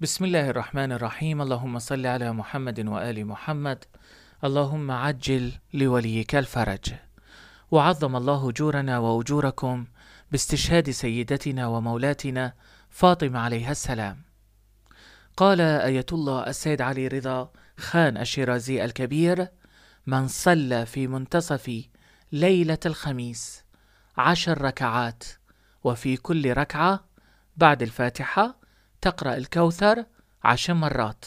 بسم الله الرحمن الرحيم اللهم صل على محمد وآل محمد اللهم عجل لوليك الفرج وعظم الله أجورنا وأجوركم باستشهاد سيدتنا ومولاتنا فاطمة عليها السلام قال آية الله السيد علي رضا خان الشيرازي الكبير من صلى في منتصف ليلة الخميس عشر ركعات وفي كل ركعة بعد الفاتحة تقرأ الكوثر عشر مرات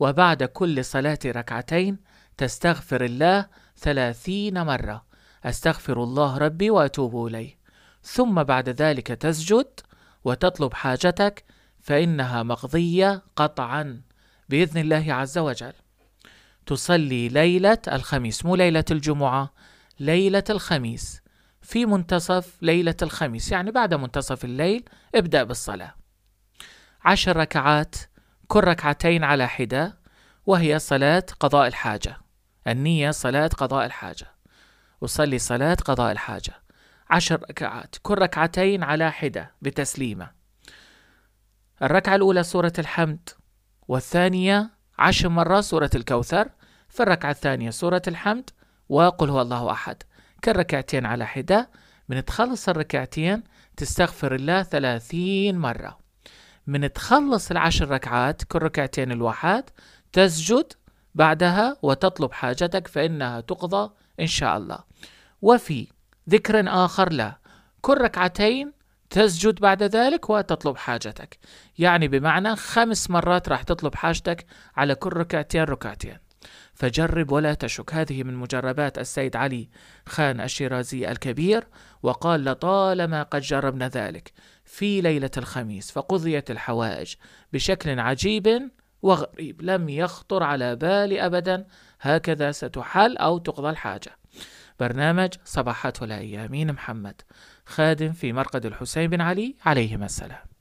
وبعد كل صلاة ركعتين تستغفر الله ثلاثين مرة أستغفر الله ربي وأتوب إليه ثم بعد ذلك تسجد وتطلب حاجتك فإنها مقضية قطعا بإذن الله عز وجل تصلي ليلة الخميس مو ليلة الجمعة ليلة الخميس في منتصف ليلة الخميس يعني بعد منتصف الليل ابدأ بالصلاة عشر ركعات كل ركعتين على حدة وهي صلاة قضاء الحاجة النية صلاة قضاء الحاجة أصلي صلاة قضاء الحاجة عشر ركعات كل ركعتين على حدة بتسليمة الركعة الأولى سورة الحمد والثانية عشر مرة سورة الكوثر في الركعة الثانية سورة الحمد وقل هو الله أحد كالركعتين على حدة تخلص الركعتين تستغفر الله ثلاثين مرة من تخلص العشر ركعات كل ركعتين الواحد تسجد بعدها وتطلب حاجتك فإنها تقضى إن شاء الله وفي ذكر آخر لا كل ركعتين تسجد بعد ذلك وتطلب حاجتك يعني بمعنى خمس مرات راح تطلب حاجتك على كل ركعتين ركعتين فجرب ولا تشك هذه من مجربات السيد علي خان الشيرازي الكبير وقال لطالما قد جربنا ذلك في ليلة الخميس فقضيت الحوائج بشكل عجيب وغريب لم يخطر على بالي أبدا هكذا ستحل أو تقضى الحاجة برنامج صباحات الأيامين محمد خادم في مرقد الحسين بن علي عليهما السلام